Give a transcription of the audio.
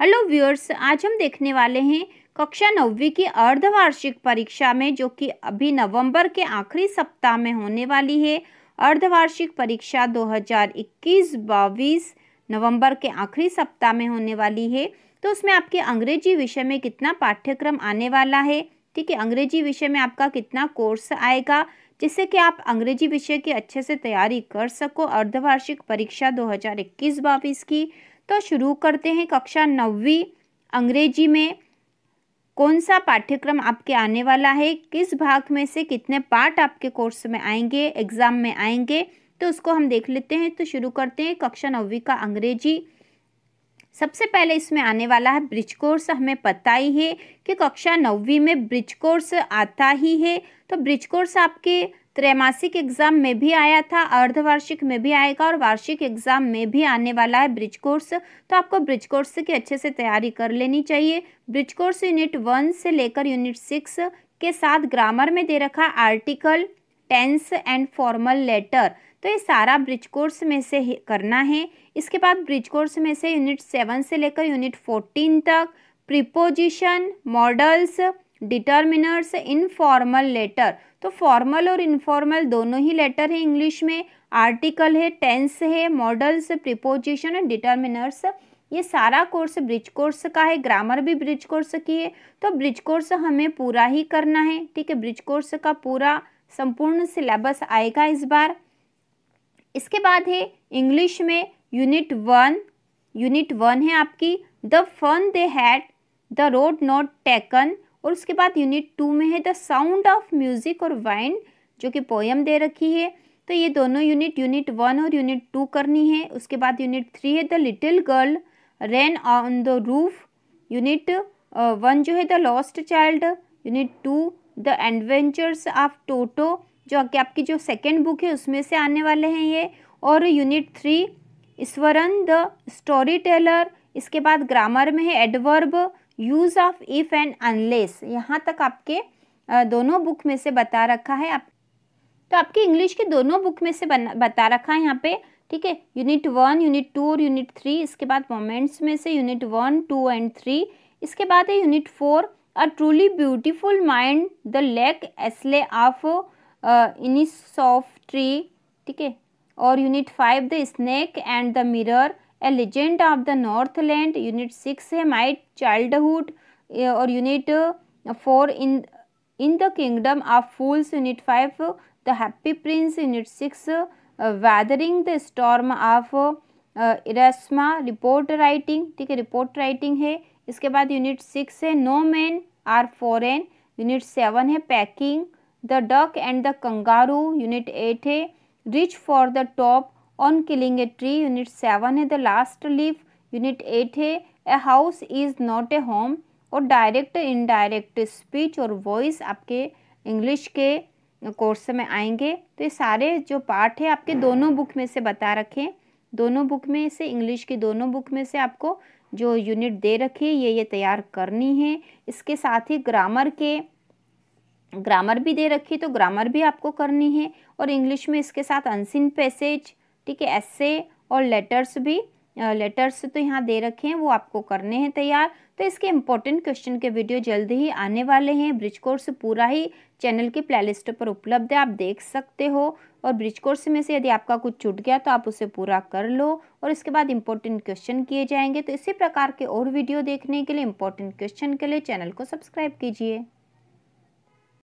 hello viewers आज हम देखने वाले हैं कक्षा नौवीं की अर्धवार्षिक परीक्षा में जो कि अभी नवंबर के आखिरी सप्ताह में होने वाली है अर्धवार्षिक परीक्षा 2021 हज़ार नवंबर के आखिरी सप्ताह में होने वाली है तो उसमें आपके अंग्रेजी विषय में कितना पाठ्यक्रम आने वाला है ठीक है अंग्रेजी विषय में आपका कितना कोर्स आएगा जिससे कि आप अंग्रेजी विषय की अच्छे से तैयारी कर सको अर्धवार्षिक परीक्षा 2021 हज़ार की तो शुरू करते हैं कक्षा नौवीं अंग्रेजी में कौन सा पाठ्यक्रम आपके आने वाला है किस भाग में से कितने पार्ट आपके कोर्स में आएंगे एग्ज़ाम में आएंगे तो उसको हम देख लेते हैं तो शुरू करते हैं कक्षा नौवीं का अंग्रेजी सबसे पहले इसमें आने वाला है ब्रिज कोर्स हमें पता ही है कि कक्षा नौवीं में ब्रिज कोर्स आता ही है तो ब्रिज कोर्स आपके त्रैमासिक एग्जाम में भी आया था अर्धवार्षिक में भी आएगा और वार्षिक एग्जाम में भी आने वाला है ब्रिज कोर्स तो आपको ब्रिज कोर्स की अच्छे से तैयारी कर लेनी चाहिए ब्रिज कोर्स यूनिट वन से लेकर यूनिट सिक्स के साथ ग्रामर में दे रखा article tense and formal letter तो ये सारा ब्रिज कोर्स में से करना है इसके बाद ब्रिज कोर्स में से यूनिट सेवन से लेकर यूनिट फोर्टीन तक preposition modals determiners informal letter तो फॉर्मल और इनफॉर्मल दोनों ही लेटर है इंग्लिश में आर्टिकल है टेंस है मॉडल्स प्रिपोजिशन एंड डिटर्मिनर्स ये सारा कोर्स ब्रिज कोर्स का है ग्रामर भी ब्रिज कोर्स की है तो ब्रिज कोर्स हमें पूरा ही करना है ठीक है ब्रिज कोर्स का पूरा संपूर्ण सिलेबस आएगा इस बार इसके बाद है इंग्लिश में यूनिट वन यूनिट वन है आपकी the fun they had the road not taken और उसके बाद यूनिट टू में है द साउंड ऑफ म्यूज़िक और वाइंड जो कि पोएम दे रखी है तो ये दोनों यूनिट यूनिट वन और यूनिट टू करनी है उसके बाद यूनिट थ्री है the little girl rain on the roof unit one जो है the lost child unit two the adventures of Toto जो कि आपकी जो सेकेंड बुक है उसमें से आने वाले हैं ये और unit three Iswaran the storyteller इसके बाद ग्रामर में है adverb use of if and unless यहाँ तक आपके दोनों बुक में से बता रखा है आप तो आपके इंग्लिश के दोनों बुक में से बना बता रखा है यहाँ पे ठीक है यूनिट वन यूनिट टू और यूनिट थ्री इसके बाद मोमेंट्स में से unit one two and three इसके बाद है unit four a truly beautiful mind the lake isle of Innisfree ठीक है और unit five the snake and the mirror a legend of the northland unit six है my childhood और unit four in in the kingdom of fools unit five the happy prince unit six weathering the storm of Ersama report writing ठीक है report writing है इसके बाद unit six है no man are an unit seven है packing the duck and the kangaroo unit eight है reach for the top on killing a tree unit seven है the last leaf unit eight है a house is not a home और direct indirect speech और voice आपके English के course में आएंगे तो ये सारे जो पार्ट है आपके दोनों बुक में से बता रखें दोनों बुक में से इंग्लिश की दोनों बुक में से आपको जो यूनिट दे रखी है ये ये तैयार करनी है इसके साथ ही ग्रामर के ग्रामर भी दे रखी है तो ग्रामर भी आपको करनी है और इंग्लिश में इसके साथ अनसिन पैसेज ठीक है ऐसे और लेटर्स भी लेटर्स तो यहाँ दे रखे हैं वो आपको करने हैं तैयार तो इसके इम्पोर्टेंट क्वेश्चन के वीडियो जल्द ही आने वाले हैं ब्रिज कोर्स पूरा ही चैनल की प्लेलिस्ट पर उपलब्ध है आप देख सकते हो और ब्रिज कोर्स में से यदि आपका कुछ छूट गया तो आप उसे पूरा कर लो और इसके बाद इम्पोर्टेंट क्वेश्चन किए जाएंगे तो इसी प्रकार के और वीडियो देखने के लिए इम्पोर्टेंट क्वेश्चन के लिए चैनल को सब्सक्राइब कीजिए